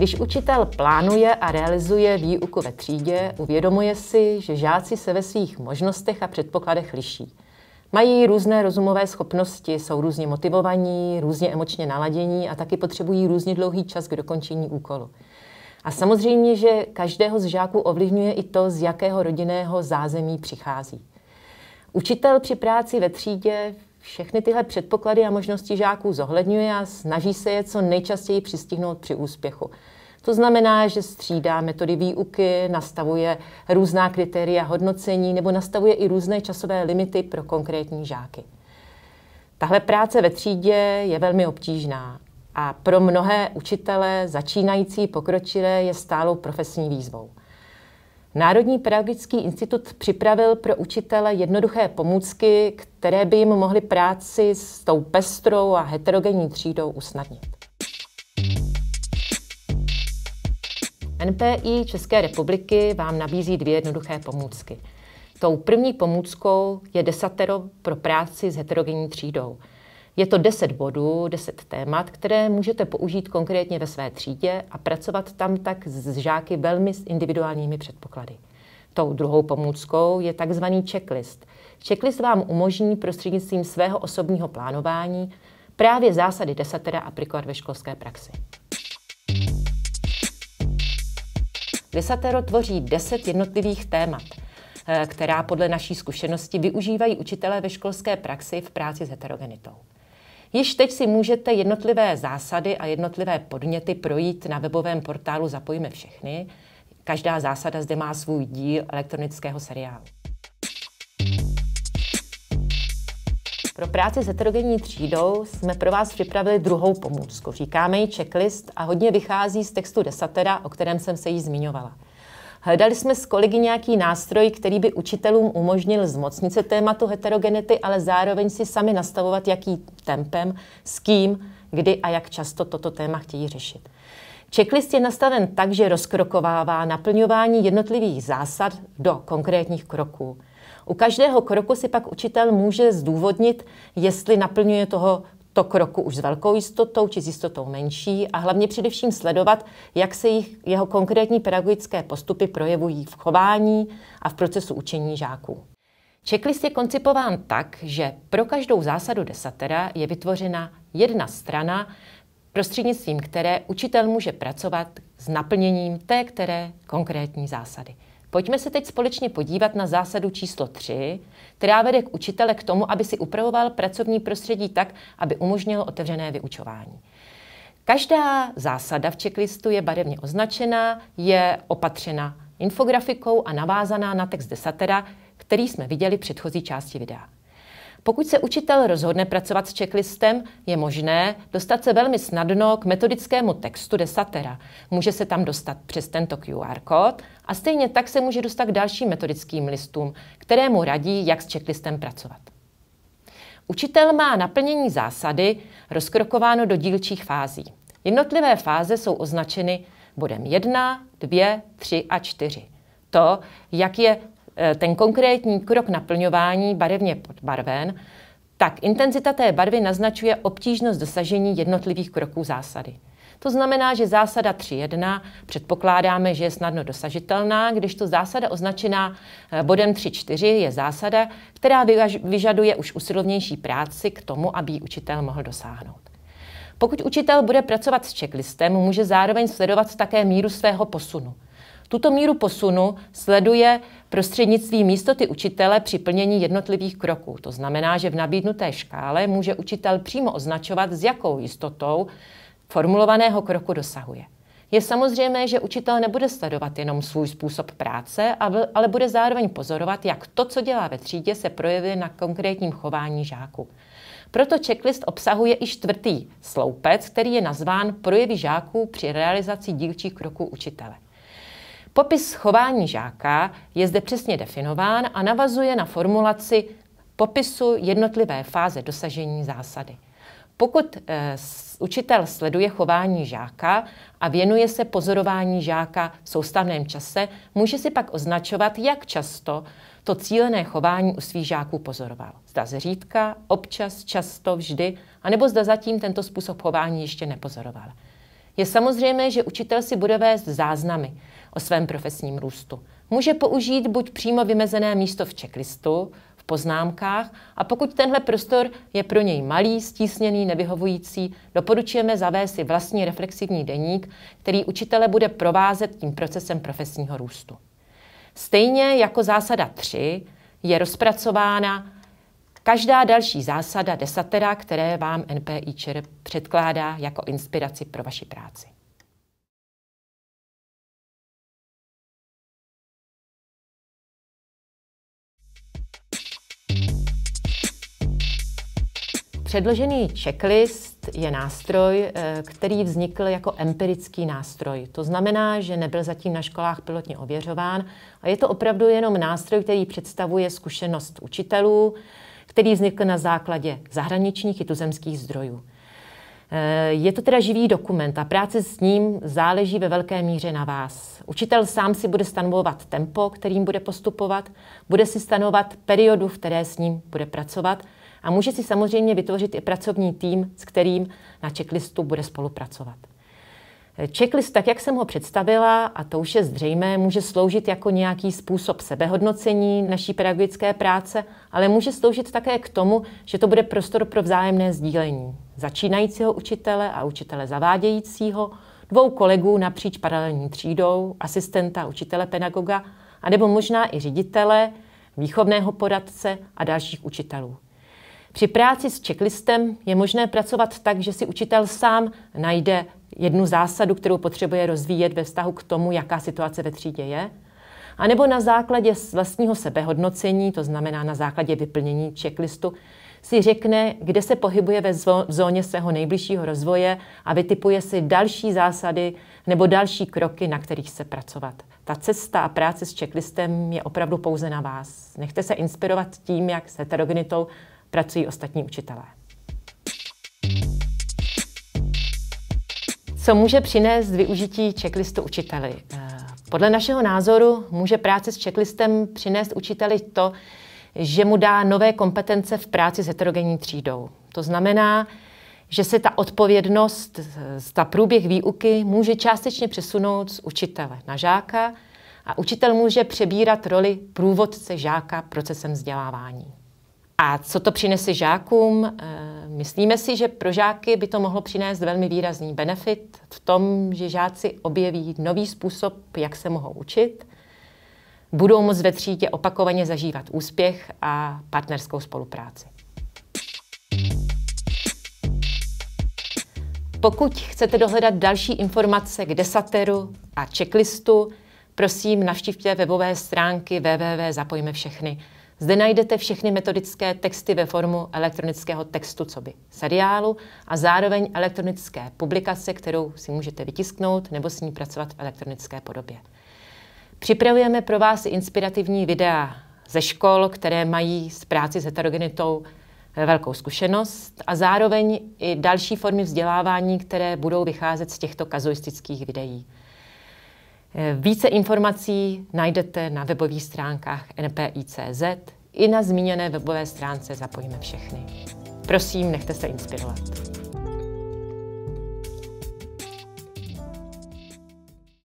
Když učitel plánuje a realizuje výuku ve třídě, uvědomuje si, že žáci se ve svých možnostech a předpokladech liší. Mají různé rozumové schopnosti, jsou různě motivovaní, různě emočně naladění a taky potřebují různě dlouhý čas k dokončení úkolu. A samozřejmě, že každého z žáků ovlivňuje i to, z jakého rodinného zázemí přichází. Učitel při práci ve třídě všechny tyhle předpoklady a možnosti žáků zohledňuje a snaží se je co nejčastěji přistihnout při úspěchu. To znamená, že střídá metody výuky, nastavuje různá kritéria hodnocení nebo nastavuje i různé časové limity pro konkrétní žáky. Tahle práce ve třídě je velmi obtížná a pro mnohé učitele začínající pokročilé je stálou profesní výzvou. Národní pedagogický institut připravil pro učitele jednoduché pomůcky, které by jim mohly práci s tou pestrou a heterogenní třídou usnadnit. NPI České republiky vám nabízí dvě jednoduché pomůcky. Tou první pomůckou je desatero pro práci s heterogenní třídou. Je to 10 bodů, 10 témat, které můžete použít konkrétně ve své třídě a pracovat tam tak s žáky velmi s individuálními předpoklady. Tou druhou pomůckou je tzv. checklist. Checklist vám umožní prostřednictvím svého osobního plánování právě zásady desatera aplikovat ve školské praxi. Desatero tvoří deset jednotlivých témat, eh, která podle naší zkušenosti využívají učitelé ve školské praxi v práci s heterogenitou. Již teď si můžete jednotlivé zásady a jednotlivé podněty projít na webovém portálu Zapojíme všechny. Každá zásada zde má svůj díl elektronického seriálu. Pro práci s heterogenní třídou jsme pro vás připravili druhou pomůcku. Říkáme ji checklist a hodně vychází z textu desatera, o kterém jsem se jí zmiňovala. Hledali jsme s kolegy nějaký nástroj, který by učitelům umožnil zmocnit se tématu heterogenity, ale zároveň si sami nastavovat, jaký tempem, s kým, kdy a jak často toto téma chtějí řešit. Checklist je nastaven tak, že rozkrokovává naplňování jednotlivých zásad do konkrétních kroků. U každého kroku si pak učitel může zdůvodnit, jestli naplňuje toho to kroku už s velkou jistotou či s jistotou menší a hlavně především sledovat, jak se jich, jeho konkrétní pedagogické postupy projevují v chování a v procesu učení žáků. Checklist je koncipován tak, že pro každou zásadu desatera je vytvořena jedna strana, prostřednictvím které učitel může pracovat s naplněním té které konkrétní zásady. Pojďme se teď společně podívat na zásadu číslo 3, která vede k učitele k tomu, aby si upravoval pracovní prostředí tak, aby umožnilo otevřené vyučování. Každá zásada v checklistu je barevně označená, je opatřena infografikou a navázaná na text desatera, který jsme viděli v předchozí části videa. Pokud se učitel rozhodne pracovat s checklistem, je možné dostat se velmi snadno k metodickému textu desatera. Může se tam dostat přes tento QR kód a stejně tak se může dostat k dalším metodickým listům, které mu radí, jak s checklistem pracovat. Učitel má naplnění zásady rozkrokováno do dílčích fází. Jednotlivé fáze jsou označeny bodem 1, 2, 3 a 4. To, jak je Eh, ten konkrétní krok naplňování barevně podbarven, tak intenzita té barvy naznačuje obtížnost dosažení jednotlivých kroků zásady. To znamená, že zásada 3.1 předpokládáme, že je snadno dosažitelná, když to zásada označená eh, bodem 3.4 je zásada, která vyžaduje už usilovnější práci k tomu, aby ji učitel mohl dosáhnout. Pokud učitel bude pracovat s checklistem, může zároveň sledovat také míru svého posunu – tuto míru posunu sleduje prostřednictvím místoty učitele při plnění jednotlivých kroků. To znamená, že v nabídnuté škále může učitel přímo označovat, s jakou jistotou formulovaného kroku dosahuje. Je samozřejmé, že učitel nebude sledovat jenom svůj způsob práce, ale bude zároveň pozorovat, jak to, co dělá ve třídě, se projevuje na konkrétním chování žáku. Proto checklist obsahuje i čtvrtý sloupec, který je nazván projevy žáků při realizaci dílčích kroků učitele. Popis chování žáka je zde přesně definován a navazuje na formulaci popisu jednotlivé fáze dosažení zásady. Pokud eh, učitel sleduje chování žáka a věnuje se pozorování žáka v soustavném čase, může si pak označovat, jak často to cílené chování u svých žáků pozoroval. Zda zřídka, občas, často, vždy, anebo zda zatím tento způsob chování ještě nepozoroval. Je samozřejmé, že učitel si bude vést záznamy, o svém profesním růstu. Může použít buď přímo vymezené místo v checklistu, v poznámkách a pokud tenhle prostor je pro něj malý, stísněný, nevyhovující, doporučujeme zavést si vlastní reflexivní deník, který učitele bude provázet tím procesem profesního růstu. Stejně jako zásada 3 je rozpracována každá další zásada desatera, které vám NPIČR předkládá jako inspiraci pro vaši práci. Předložený checklist je nástroj, eh, který vznikl jako empirický nástroj. To znamená, že nebyl zatím na školách pilotně ověřován a je to opravdu jenom nástroj, který představuje zkušenost učitelů, který vznikl na základě zahraničních i tuzemských zdrojů. Eh, je to teda živý dokument a práce s ním záleží ve velké míře na vás. Učitel sám si bude stanovovat tempo, kterým bude postupovat, bude si stanovat periodu, v které s ním bude pracovat – a může si samozřejmě vytvořit i pracovní tým, s kterým na checklistu bude spolupracovat. Checklist, tak jak jsem ho představila, a to už je zřejmé, může sloužit jako nějaký způsob sebehodnocení naší pedagogické práce, ale může sloužit také k tomu, že to bude prostor pro vzájemné sdílení začínajícího učitele a učitele zavádějícího, dvou kolegů napříč paralelní třídou, asistenta, učitele, pedagoga, anebo možná i ředitele, výchovného poradce a dalších učitelů. Při práci s checklistem je možné pracovat tak, že si učitel sám najde jednu zásadu, kterou potřebuje rozvíjet ve vztahu k tomu, jaká situace ve třídě je, anebo na základě vlastního sebehodnocení, to znamená na základě vyplnění checklistu, si řekne, kde se pohybuje ve zóně svého nejbližšího rozvoje a vytipuje si další zásady nebo další kroky, na kterých se pracovat. Ta cesta a práce s checklistem je opravdu pouze na vás. Nechte se inspirovat tím, jak s heterogenitou pracují ostatní učitelé. Co může přinést využití checklistu učiteli? Eh, podle našeho názoru může práce s checklistem přinést učiteli to, že mu dá nové kompetence v práci s heterogenní třídou. To znamená, že se ta odpovědnost za průběh výuky může částečně přesunout z učitele na žáka a učitel může přebírat roli průvodce žáka procesem vzdělávání. A co to přinese žákům? Eh, myslíme si, že pro žáky by to mohlo přinést velmi výrazný benefit v tom, že žáci objeví nový způsob, jak se mohou učit, budou moct ve třídě opakovaně zažívat úspěch a partnerskou spolupráci. Pokud chcete dohledat další informace k desateru a checklistu, prosím navštívte webové stránky www.zapojmevšechny.com. Zde najdete všechny metodické texty ve formu elektronického textu, co by seriálu a zároveň elektronické publikace, kterou si můžete vytisknout nebo s ní pracovat v elektronické podobě. Připravujeme pro vás inspirativní videa ze škol, které mají s práci s heterogenitou eh, velkou zkušenost a zároveň i další formy vzdělávání, které budou vycházet z těchto kazuistických videí. Eh, více informací najdete na webových stránkách npi.cz i na zmíněné webové stránce Zapojíme všechny. Prosím, nechte se inspirovat.